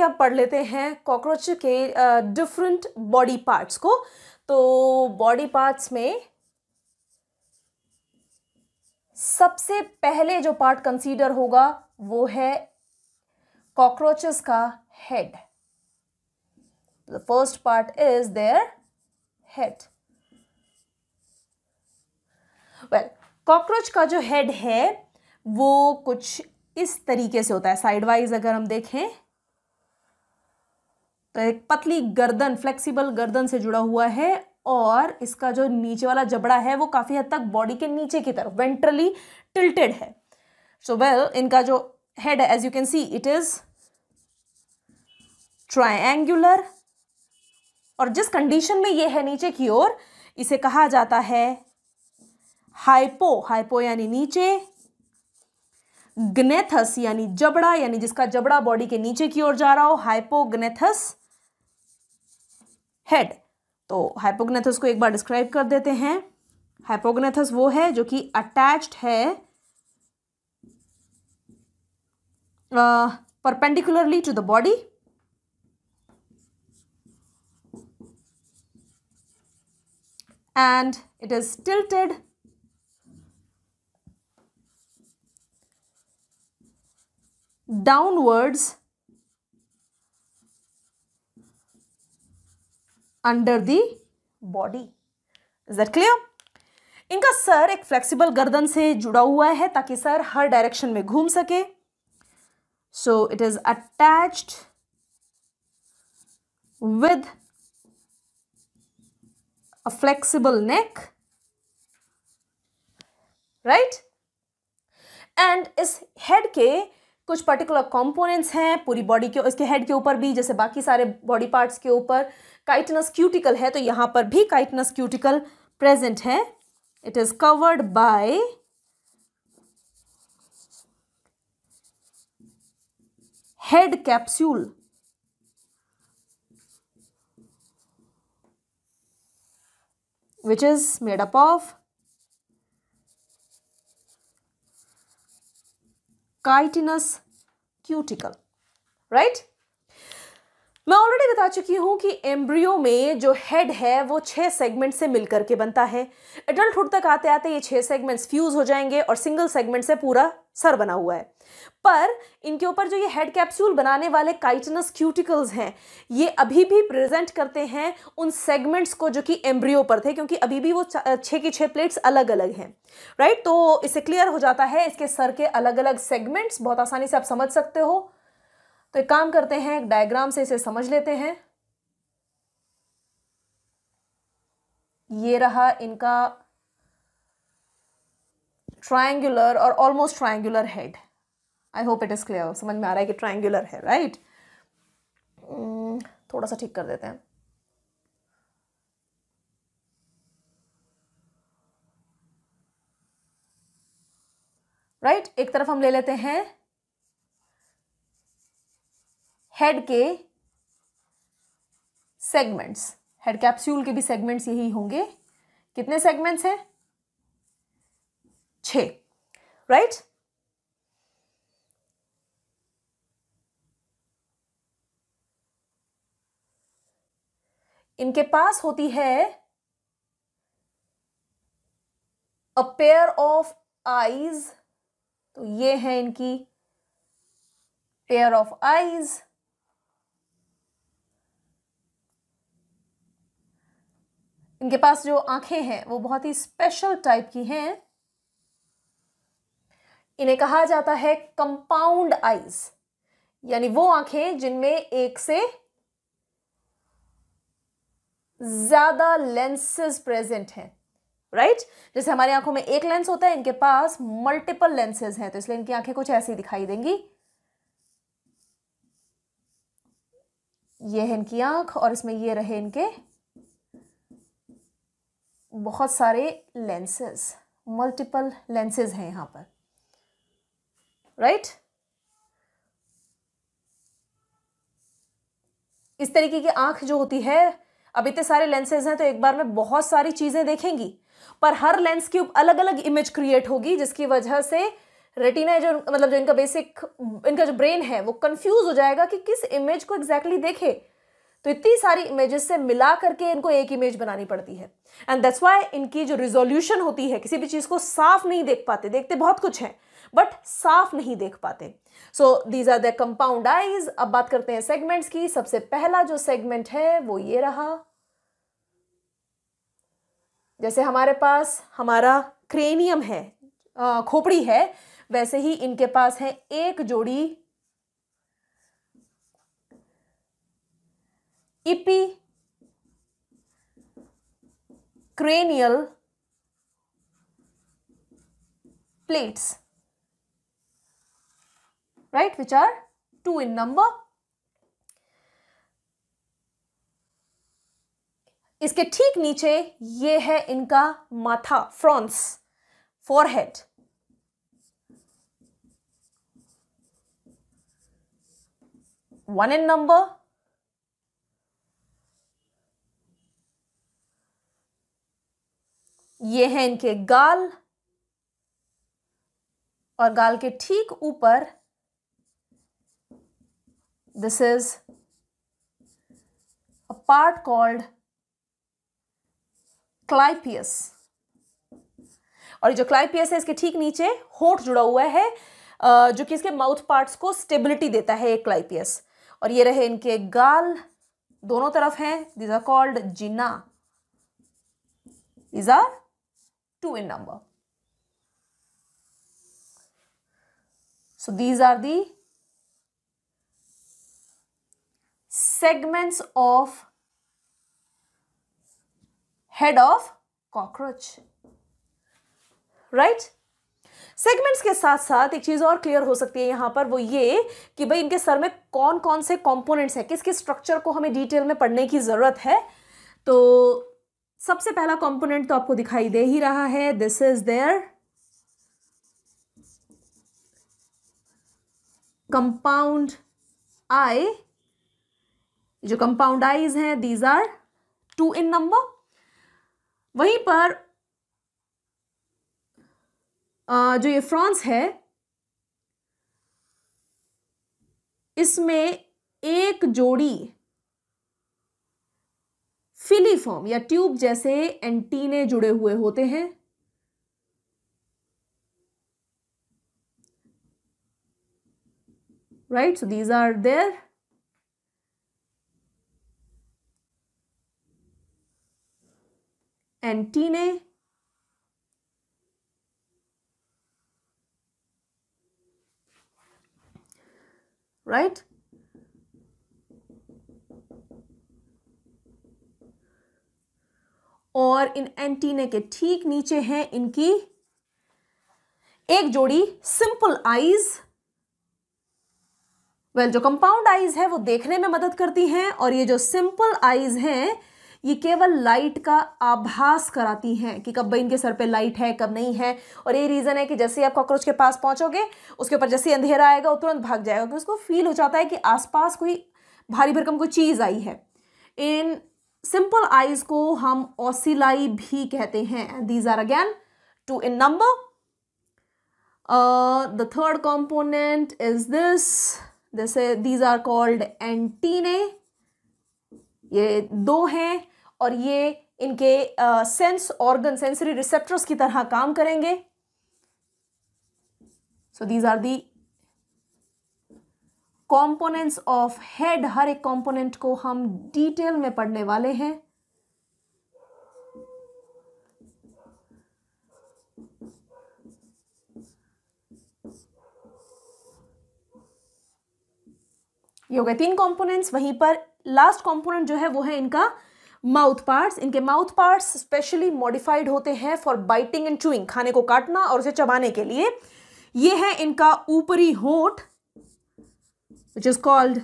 कि अब पढ़ लेते हैं कॉकरोच के डिफरेंट बॉडी पार्ट्स को तो बॉडी पार्ट्स में सबसे पहले जो पार्ट कंसीडर होगा वो है कॉकरोचेस का head the first part is their head well cockroach का जो हेड है वो कुछ इस तरीके से होता है साइडवाइज अगर हम देखें तो एक पतली गर्दन फ्लेक्सिबल गर्दन से जुड़ा हुआ है और इसका जो नीचे वाला जबड़ा है वो काफ़ी हद तक बॉडी के नीचे की तरफ वेंट्रली टिल्टेड है सो so, वेल well, इनका जो हेड है as you can see it is triangular और जिस कंडीशन में ये है नीचे की ओर इसे कहा जाता है हाइपो हाइपो यानी नीचे ग्नेथस यानी जबड़ा यानी जिसका जबड़ा बॉडी के नीचे की ओर जा रहा हो हाइपोग्नेथस हेड तो हाइपोग्नेथस को एक बार डिस्क्राइब कर देते हैं हाइपोग्नेथस वो है जो कि अटैच्ड है perpendicularly to the body and it is tilted downwards under the body is that clear इनका सर एक फ्लेक्सिबल गर्दन से जुड़ा हुआ है ताकि सर हर डायरेक्शन में घूम सके so it is attached with a flexible neck right and इस हेड के कुछ पर्टिकुलर कंपोनेंट्स हैं पूरी बॉडी के इसके हेड के ऊपर भी जैसे बाकी सारे बॉडी पार्ट्स के ऊपर काइटनस क्यूटिकल है तो यहाँ पर भी काइटनस क्यूटिकल प्रेजेंट है it is covered by head capsule which is made up of chitinous cuticle, right? मैं ऑलरेडी बता चुकी हूँ कि एम्ब्रियो में जो हेड है वो छः सेगमेंट से मिलकर के बनता है एडल्टहुड तक आते आते ये छः सेगमेंट्स फ्यूज हो जाएंगे और सिंगल सेगमेंट से पूरा सर बना हुआ है पर इनके ऊपर जो ये हेड कैप्सूल बनाने वाले काइटनस क्यूटिकल्स हैं ये अभी भी प्रेजेंट करते हैं उन सेगमेंट्स को जो कि एम्ब्रियो पर थे क्योंकि अभी भी वो छः की छः प्लेट्स अलग अलग हैं राइट तो इसे क्लियर हो जाता है इसके सर के अलग अलग सेगमेंट्स बहुत आसानी से आप समझ सकते हो तो एक काम करते हैं एक डायग्राम से इसे समझ लेते हैं ये रहा इनका ट्राइंगुलर और almost triangular head I hope it is clear समझ में आ रहा है कि ट्राइंगुलर है राइट right? Hmm, थोड़ा सा ठीक कर देते हैं राइट right? एक तरफ हम ले लेते हैं हेड के सेगमेंट्स हेड कैप्सूल के भी सेगमेंट्स यही होंगे कितने सेगमेंट्स हैं छ राइट इनके पास होती है अ पेयर ऑफ आईज तो ये है इनकी पेयर ऑफ आईज इनके पास जो आंखें हैं वो बहुत ही स्पेशल टाइप की हैं इन्हें कहा जाता है कंपाउंड आईज यानी वो आंखें जिनमें एक से ज्यादा लेंसेज प्रेजेंट हैं राइट right? जैसे हमारी आंखों में एक लेंस होता है इनके पास मल्टीपल लेंसेज हैं तो इसलिए इनकी आंखें कुछ ऐसी दिखाई देंगी ये है इनकी आंख और इसमें ये रहे इनके बहुत सारे लेंसेज मल्टीपल लेंसेज हैं यहाँ पर राइट right? इस तरीके की आंख जो होती है अब इतने सारे लेंसेज हैं तो एक बार में बहुत सारी चीज़ें देखेंगी पर हर लेंस की अलग अलग इमेज क्रिएट होगी जिसकी वजह से रेटिना जो मतलब जो इनका बेसिक इनका जो ब्रेन है वो कंफ्यूज हो जाएगा कि किस इमेज को एग्जैक्टली exactly देखे तो इतनी सारी इमेजेस से मिला करके इनको एक इमेज बनानी पड़ती है एंड दैट्स वाई इनकी जो रिजोल्यूशन होती है किसी भी चीज़ को साफ नहीं देख पाते देखते बहुत कुछ है बट साफ नहीं देख पाते so these are the compound eyes अब बात करते हैं सेगमेंट्स की सबसे पहला जो सेगमेंट है वो ये रहा जैसे हमारे पास हमारा क्रेनियम है खोपड़ी है वैसे ही इनके पास है एक जोड़ी epicranial plates right which are two in number इसके ठीक नीचे ये है इनका माथा frons forehead one in number ये हैं इनके गाल और गाल के ठीक ऊपर this is a part called clypeus और जो क्लाइपियस है इसके ठीक नीचे होठ जुड़ा हुआ है जो कि इसके माउथ पार्ट्स को स्टेबिलिटी देता है एक क्लाइपियस और ये रहे इनके गाल दोनों तरफ हैं these are called genae is are two in number. So these are the segments of head of cockroach. Right? Segments के साथ साथ एक चीज़ और क्लियर हो सकती है यहाँ पर वो ये कि भाई इनके सर में कौन कौन से कंपोनेंट्स हैं किस किस स्ट्रक्चर को हमें डिटेल में पढ़ने की ज़रूरत है तो सबसे पहला कंपोनेंट तो आपको दिखाई दे ही रहा है this is their compound eye जो कंपाउंड आईज हैं these are two in number वहीं पर जो ये फ्रांस है इसमें एक जोड़ी फिलीफॉर्म या ट्यूब जैसे एंटीने जुड़े हुए होते हैं right so these are their antennae right और इन एंटीने के ठीक नीचे हैं इनकी एक जोड़ी सिंपल आईज वेल जो कंपाउंड आईज है वो देखने में मदद करती हैं और ये जो सिंपल आईज हैं ये केवल लाइट का आभास कराती हैं कि कब इनके सर पे लाइट है कब नहीं है और ये रीज़न है कि जैसे ही आप कॉकरोच के पास पहुंचोगे उसके ऊपर जैसे ही अंधेरा आएगा वो तुरंत भाग जाएगा क्योंकि उसको फील हो जाता है कि आसपास कोई भारी भरकम कोई चीज़ आई है इन सिंपल आईज को हम ऑसिलाई भी कहते हैं these are again two in number the third component is this जैसे दीज आर कॉल्ड एंटीने ये दो हैं और ये इनके सेंस ऑर्गन सेंसरी रिसेप्टर्स की तरह काम करेंगे so these are the components of head हर एक कॉम्पोनेंट को हम डिटेल में पढ़ने वाले हैं ये हो गए तीन कंपोनेंट्स वहीं पर लास्ट कंपोनेंट जो है वो है इनका माउथ पार्ट्स इनके माउथ पार्ट्स स्पेशली मॉडिफाइड होते हैं फॉर बाइटिंग एंड चूइंग खाने को काटना और उसे चबाने के लिए ये है इनका ऊपरी होठ which is called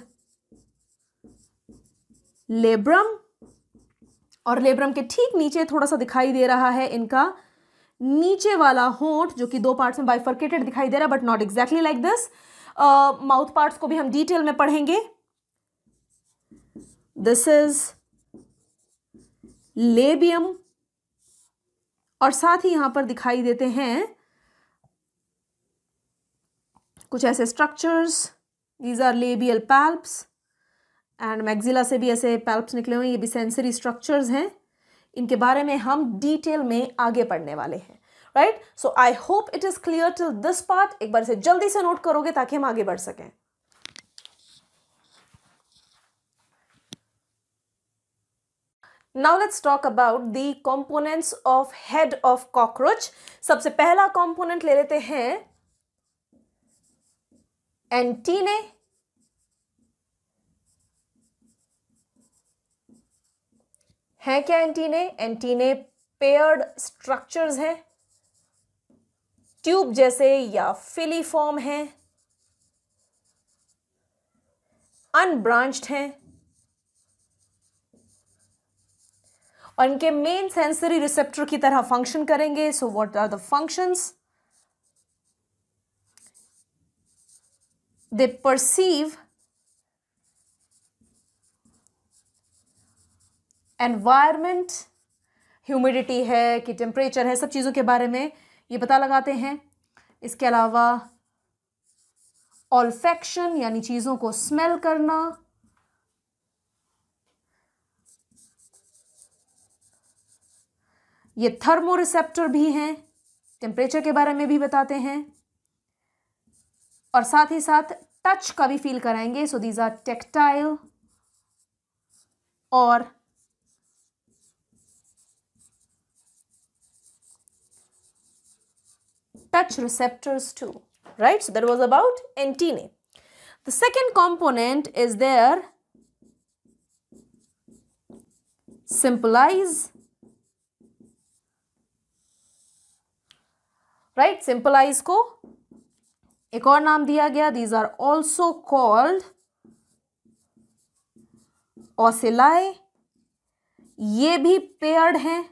लेब्रम और लेब्रम के ठीक नीचे थोड़ा सा दिखाई दे रहा है इनका नीचे वाला होंठ जो कि दो पार्ट्स में बाइफर्केटेड दिखाई दे रहा है but not exactly like this mouth parts को भी हम डिटेल में पढ़ेंगे दिस इज लेबियम और साथ ही यहां पर दिखाई देते हैं कुछ ऐसे structures these are labial palps and maxilla से भी ऐसे पैल्प्स निकले हुए ये भी सेंसरी स्ट्रक्चर्स हैं इनके बारे में हम डिटेल में आगे पढ़ने वाले हैं right so I hope it is clear till this part एक बार से जल्दी से नोट करोगे ताकि हम आगे बढ़ सकें now let's talk about the components of head of cockroach सबसे पहला कॉम्पोनेंट ले लेते हैं एंटीने हैं क्या एंटीने एंटीने पेयर्ड स्ट्रक्चर्स हैं ट्यूब जैसे या फिलीफॉर्म हैं अनब्रांच्ड हैं और इनके मेन सेंसरी रिसेप्टर की तरह फंक्शन करेंगे so what are the functions they perceive environment humidity है कि टेम्परेचर है सब चीज़ों के बारे में ये पता लगाते हैं इसके अलावा ऑल्फेक्शन यानी चीज़ों को स्मेल करना ये थर्मोरिसेप्टर भी हैं टेम्परेचर के बारे में भी बताते हैं और साथ ही साथ टच का भी फील कराएंगे सो दीज आर टेक्टाइल और touch receptors too right so that was about antennae the second component is their simple eyes right simple eyes को एक और नाम दिया गया these are also called ocelli ये भी पेयर्ड हैं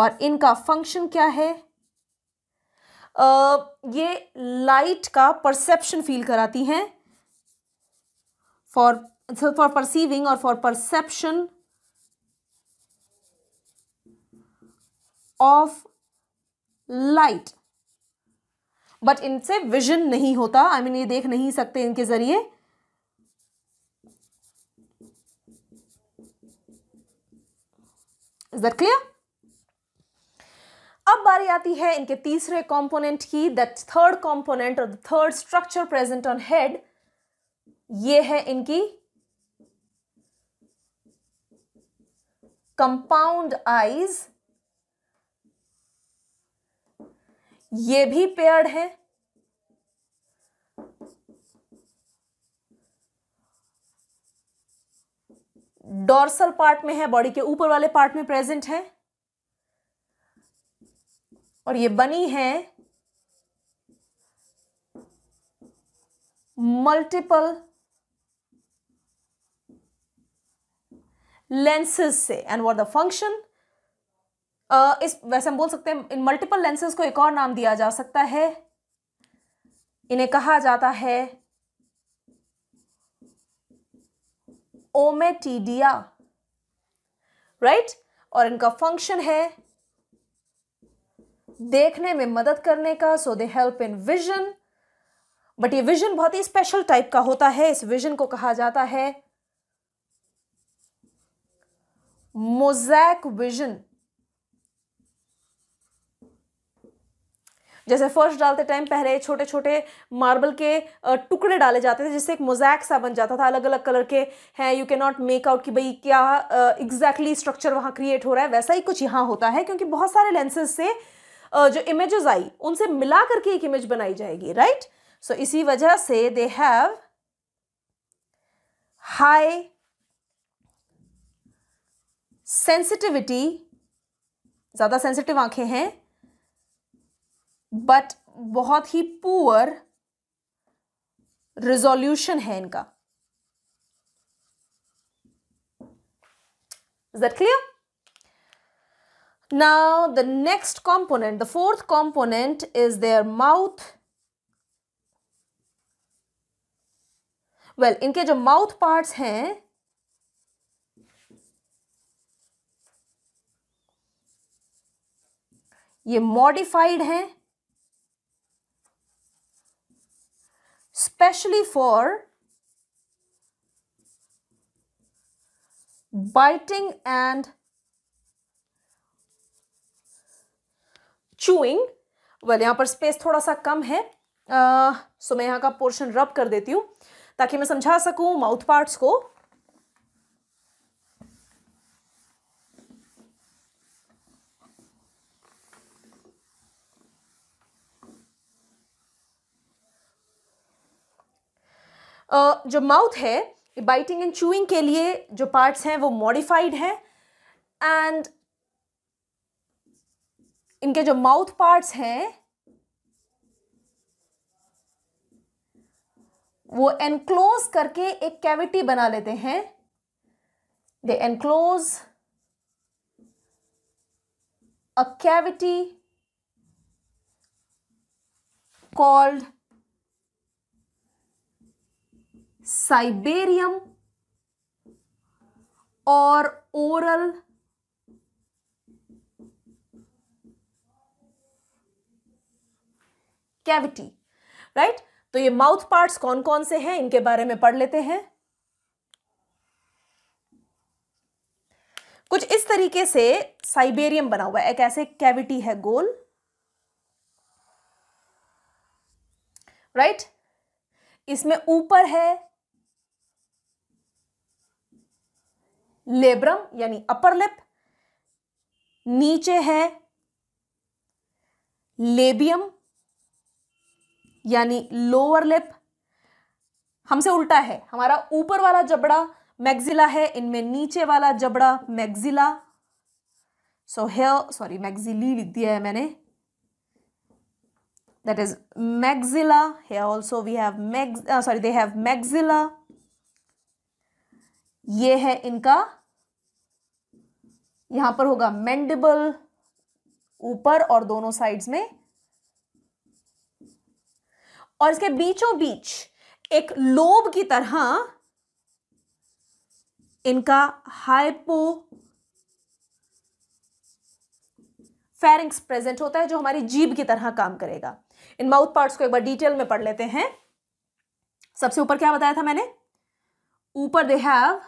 और इनका फंक्शन क्या है आ, ये लाइट का परसेप्शन फील कराती हैं फॉर फॉर परसीविंग और for perception of light but इनसे विजन नहीं होता आई I मीन mean, ये देख नहीं सकते इनके ज़रिए इज क्लियर अब बारी आती है इनके तीसरे कंपोनेंट की दैट थर्ड कंपोनेंट और third structure present on head ये है इनकी कंपाउंड आईज ये भी पेयर्ड है डॉर्सल पार्ट में है बॉडी के ऊपर वाले पार्ट में प्रेजेंट है और ये बनी है मल्टीपल लेंसेस से and what the function is वैसे हम बोल सकते हैं इन मल्टीपल लेंसेज को एक और नाम दिया जा सकता है इन्हें कहा जाता है ओमेटीडिया राइट और इनका फंक्शन है देखने में मदद करने का so they help in vision but ये विजन बहुत ही स्पेशल टाइप का होता है इस विजन को कहा जाता है मोजैक विजन जैसे फर्श डालते टाइम पहले छोटे छोटे मार्बल के टुकड़े डाले जाते थे जिससे एक मोजैक सा बन जाता था अलग अलग कलर के हैं यू के नॉट मेक आउट कि भाई क्या एग्जैक्टली स्ट्रक्चर वहाँ क्रिएट हो रहा है वैसा ही कुछ यहाँ होता है क्योंकि बहुत सारे लेंसेज से जो इमेजेस आई उनसे मिला करके एक इमेज बनाई जाएगी राइट सो so, इसी वजह से दे हैव हाई सेंसिटिविटी ज़्यादा सेंसिटिव आंखें हैं बट बहुत ही पुअर रिजोल्यूशन है इनका is that clear now the next component the fourth component is their mouth well इनके जो माउथ पार्ट्स हैं ये मॉडिफाइड हैं especially for biting and chewing well यहां पर स्पेस थोड़ा सा कम है सो uh, so मैं यहां का पोर्शन रब कर देती हूं ताकि मैं समझा सकूँ माउथ पार्ट्स को जो माउथ है बाइटिंग एंड चूइंग के लिए जो पार्ट्स हैं वो मॉडिफाइड हैं एंड इनके जो माउथ पार्ट्स हैं वो एनक्लोज करके एक कैविटी बना लेते हैं they enclose a cavity called cibarium और ओरल कैविटी राइट तो ये माउथ पार्ट्स कौन कौन से हैं इनके बारे में पढ़ लेते हैं कुछ इस तरीके से साइबेरियम बना हुआ है एक ऐसे कैविटी है गोल राइट right? इसमें ऊपर है लेब्रम यानी अपर लिप नीचे है लेबियम यानी लोअर लिप हमसे उल्टा है हमारा ऊपर वाला जबड़ा मैग्जिला है इनमें नीचे वाला जबड़ा maxilla so he sorry maxillae लिख दिया है मैंने that is maxilla he also we have mag sorry they have maxilla ये है इनका यहां पर होगा मेंडिबल ऊपर और दोनों साइड्स में और इसके बीचों बीच एक लोब की तरह इनका हाइपो फेरिंग्स प्रेजेंट होता है जो हमारी जीभ की तरह काम करेगा इन माउथ पार्ट्स को एक बार डिटेल में पढ़ लेते हैं सबसे ऊपर क्या बताया था मैंने ऊपर they have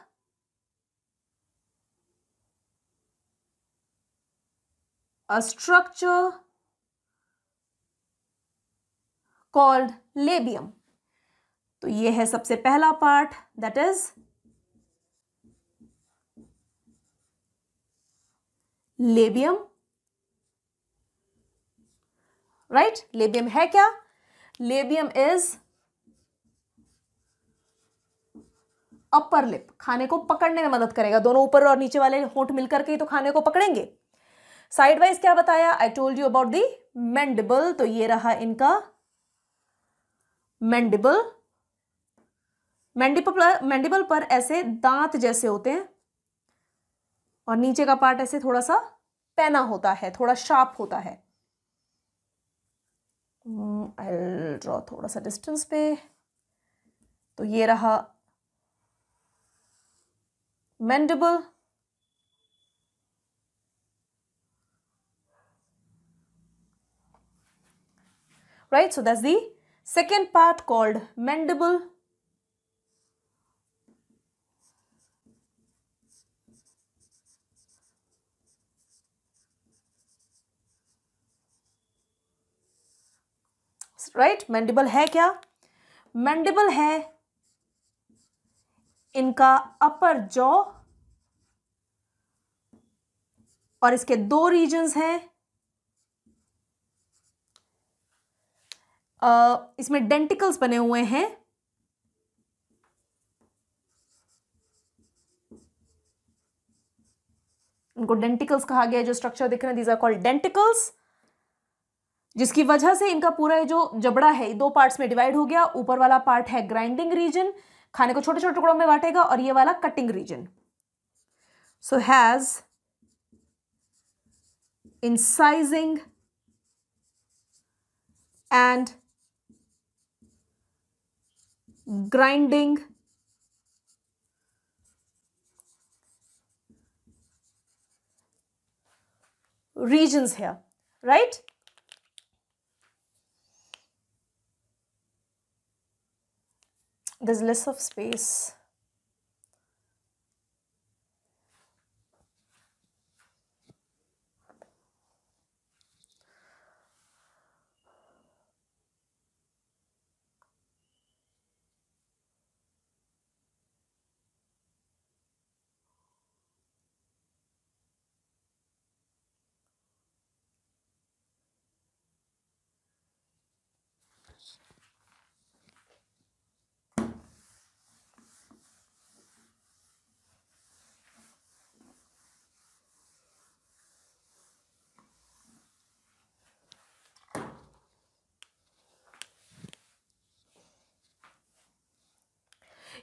a structure called labium. तो ये है सबसे पहला part that is labium right labium है क्या लेबियम इज अपर लिप खाने को पकड़ने में मदद करेगा दोनों ऊपर और नीचे वाले होंठ मिलकर के ही तो खाने को पकड़ेंगे साइड वाइज क्या बताया I told you about the mandible तो ये रहा इनका मेंडिबल मैंडिबल पर मैंडिबल पर ऐसे दांत जैसे होते हैं और नीचे का पार्ट ऐसे थोड़ा सा पैना होता है थोड़ा शार्प होता है ड्रॉ hmm, थोड़ा सा डिस्टेंस पे तो ये रहा mandible right? So that's the second part called mandible. Right? Mandible है क्या मैंडिबल है इनका अपर जॉ और इसके दो रीजन हैं इसमें डेंटिकल्स बने हुए हैं उनको डेंटिकल्स कहा गया जो स्ट्रक्चर दिख रहे हैं दीज आर कॉल्ड डेंटिकल्स जिसकी वजह से इनका पूरा ये जो जबड़ा है दो पार्ट्स में डिवाइड हो गया ऊपर वाला पार्ट है ग्राइंडिंग रीजन खाने को छोटे छोटे टुकड़ों में बांटेगा और ये वाला cutting region so has incising and grinding regions here, right? There's less of space.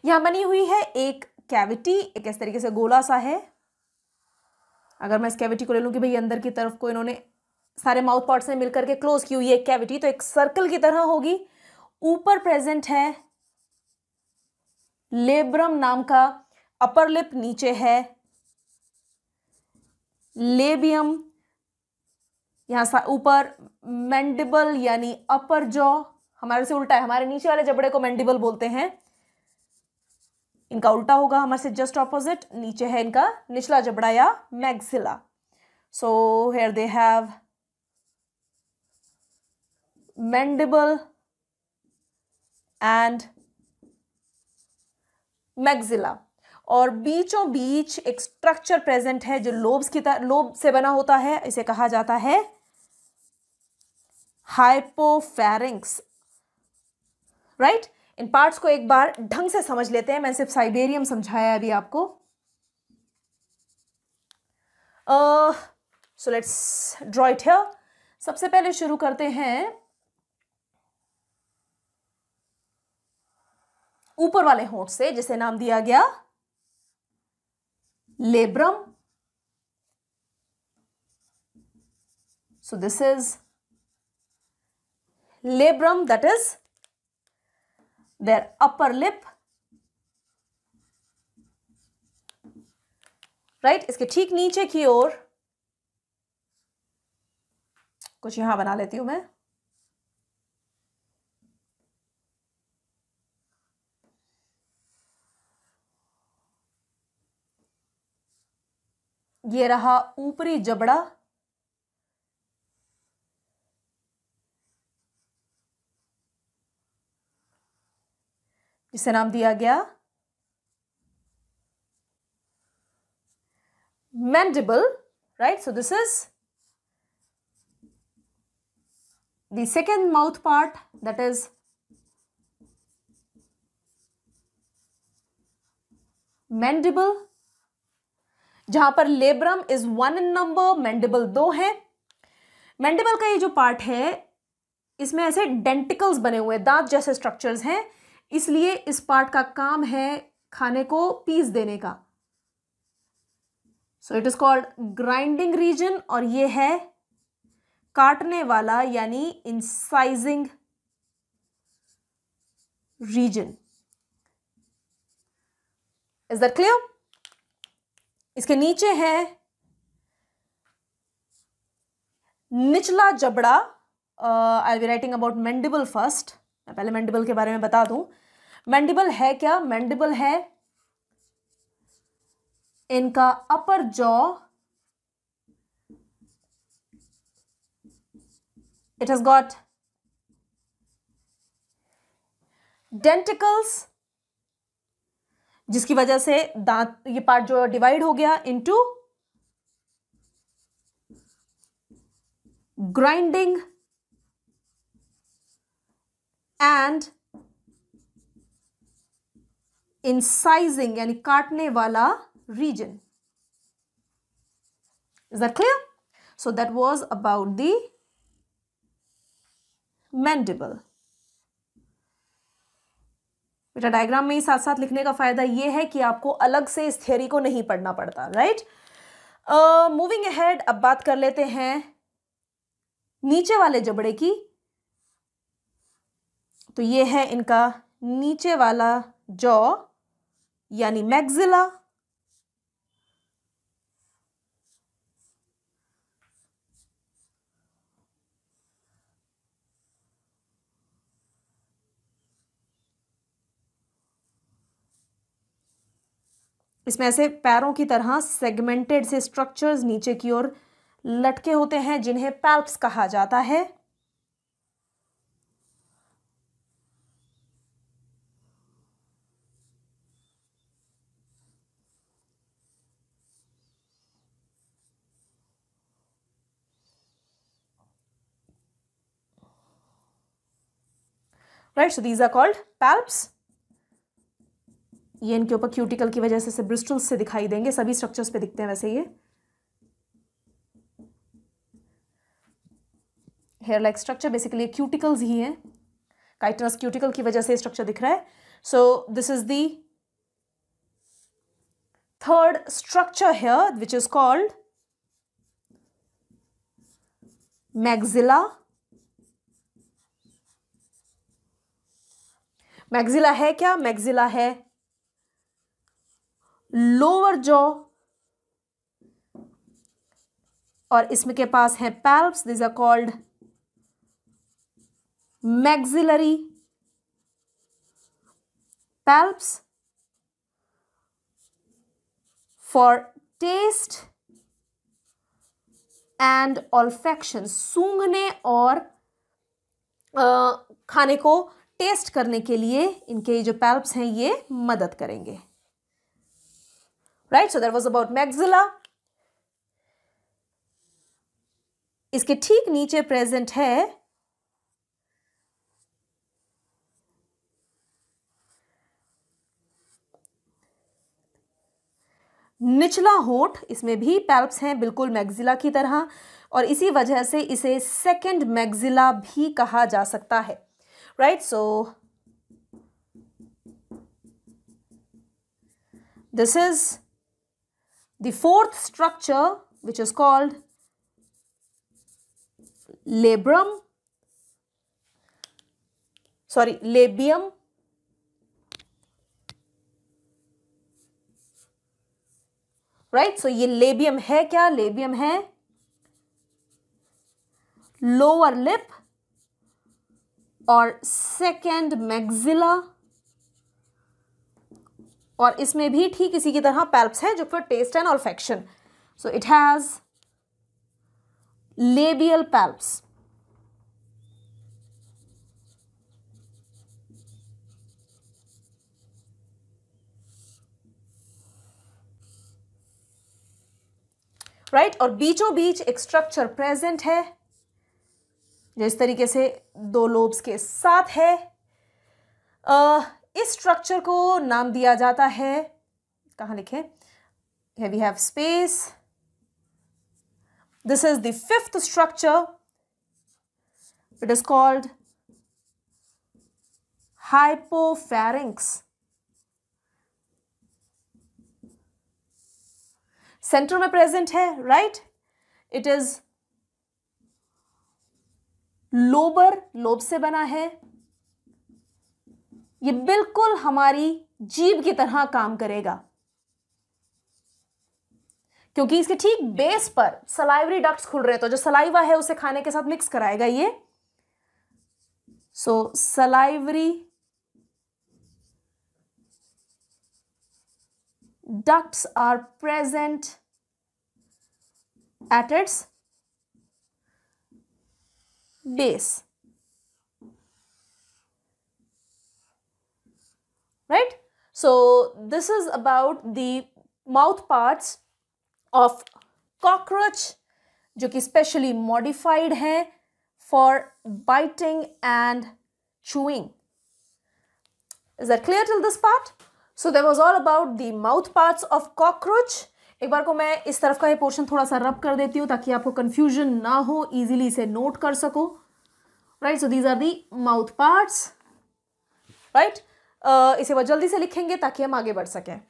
यहां बनी हुई है एक कैविटी एक इस तरीके से गोला सा है अगर मैं इस कैविटी को ले लूँ कि भाई अंदर की तरफ को इन्होंने सारे माउथ पार्ट्स ने मिलकर के क्लोज की हुई है कैविटी तो एक सर्कल की तरह होगी ऊपर प्रेजेंट है लेब्रम नाम का अपर लिप नीचे है लेबियम यहां ऊपर मैंडिबल यानी अपर जॉ हमारे से उल्टा है हमारे नीचे वाले जबड़े को मैंडिबल बोलते हैं इनका उल्टा होगा हमारे से जस्ट ऑपोजिट नीचे है इनका निचला जबड़ा या maxilla so here they have mandible and maxilla और बीचों बीच एक स्ट्रक्चर प्रेजेंट है जो लोब्स की तरह लोब से बना होता है इसे कहा जाता है हाइपोफेरिंग्स राइट right? इन पार्ट्स को एक बार ढंग से समझ लेते हैं मैंने सिर्फ साइबेरियम समझाया अभी आपको so let's draw it here सबसे पहले शुरू करते हैं ऊपर वाले होंठ से जिसे नाम दिया गया labrum so this is labrum that is their upper lip right right? इसके ठीक नीचे की ओर कुछ यहां बना लेती हूं मैं ये रहा ऊपरी जबड़ा इसे नाम दिया गया mandible right so this is the second mouth part that is mandible जहां पर labrum is one in number mandible दो है मैंडिबल का ये जो पार्ट है इसमें ऐसे डेंटिकल्स बने हुए दांत जैसे स्ट्रक्चर्स हैं इसलिए इस पार्ट का काम है खाने को पीस देने का so it is called grinding region और ये है काटने वाला यानी incising region is that clear इसके नीचे है निचला जबड़ा I be writing about mandible first मैं पहले मैंडिबल के बारे में बता दूं मैंडिबल है क्या मैंडिबल है इनका upper jaw it has got denticles जिसकी वजह से दांत ये पार्ट जो डिवाइड हो गया इनटू ग्राइंडिंग एंड इंसाइजिंग यानी काटने वाला region is that clear so that was about the mandible बेटा डायग्राम में ही साथ साथ लिखने का फायदा यह है कि आपको अलग से इस थियरी को नहीं पढ़ना पड़ता राइट मूविंग अहेड अब बात कर लेते हैं नीचे वाले जबड़े की तो ये है इनका नीचे वाला जॉ यानी मैग्जिला इसमें ऐसे पैरों की तरह सेगमेंटेड से स्ट्रक्चर्स नीचे की ओर लटके होते हैं जिन्हें पैल्प्स कहा जाता है right so these are called palps ये इनके ऊपर क्यूटिकल की वजह से, से ब्रिस्टल्स से दिखाई देंगे सभी स्ट्रक्चर्स पे दिखते हैं वैसे ये hair like structure basically cuticles ही हैं काइटनस क्यूटिकल की वजह से स्ट्रक्चर दिख रहा है so this is the third structure here which is called maxilla maxilla है क्या मैग्जिला है लोअर जॉ और इसमें के पास है palps these are called maxillary palps for taste and olfaction सूंघने और आ, खाने को टेस्ट करने के लिए इनके जो पैल्प्स हैं ये मदद करेंगे right so that was about maxilla इसके ठीक नीचे प्रेजेंट है निचला होठ इसमें भी पैल्प्स हैं बिल्कुल मैग्जिला की तरह और इसी वजह से इसे सेकंड मैग्जिला भी कहा जा सकता है right? So this is the fourth structure which is called labrum, sorry, labium. Right, so ये labium है क्या labium है lower lip. और सेकेंड मैग्जिला और इसमें भी ठीक इसी की तरह पैल्प्स है जो for taste and olfaction so it has labial palps right right? और बीचों बीच एक स्ट्रक्चर प्रेजेंट है जो इस तरीके से दो लोब्स के साथ है आ, इस स्ट्रक्चर को नाम दिया जाता है कहाँ लिखे we have space this is the fifth structure it is called hypopharynx centre में प्रेजेंट है right it is lobar lobe से बना है ये बिल्कुल हमारी जीव की तरह काम करेगा क्योंकि इसके ठीक बेस पर सलाइवरी डक्ट्स खुल रहे हैं तो जो सलाइवा है उसे खाने के साथ मिक्स कराएगा ये so salivary ducts are present at its base right so this is about the mouth parts of cockroach जो कि स्पेशली मॉडिफाइड हैं for biting and chewing is that clear till this part so that was all about the mouth parts of cockroach एक बार को मैं इस तरफ का ये पोर्शन थोड़ा सा रब कर देती हूँ ताकि आपको कन्फ्यूजन ना हो इजीली इसे नोट कर सको right so these are the mouth parts right इसे वह जल्दी से लिखेंगे ताकि हम आगे बढ़ सकें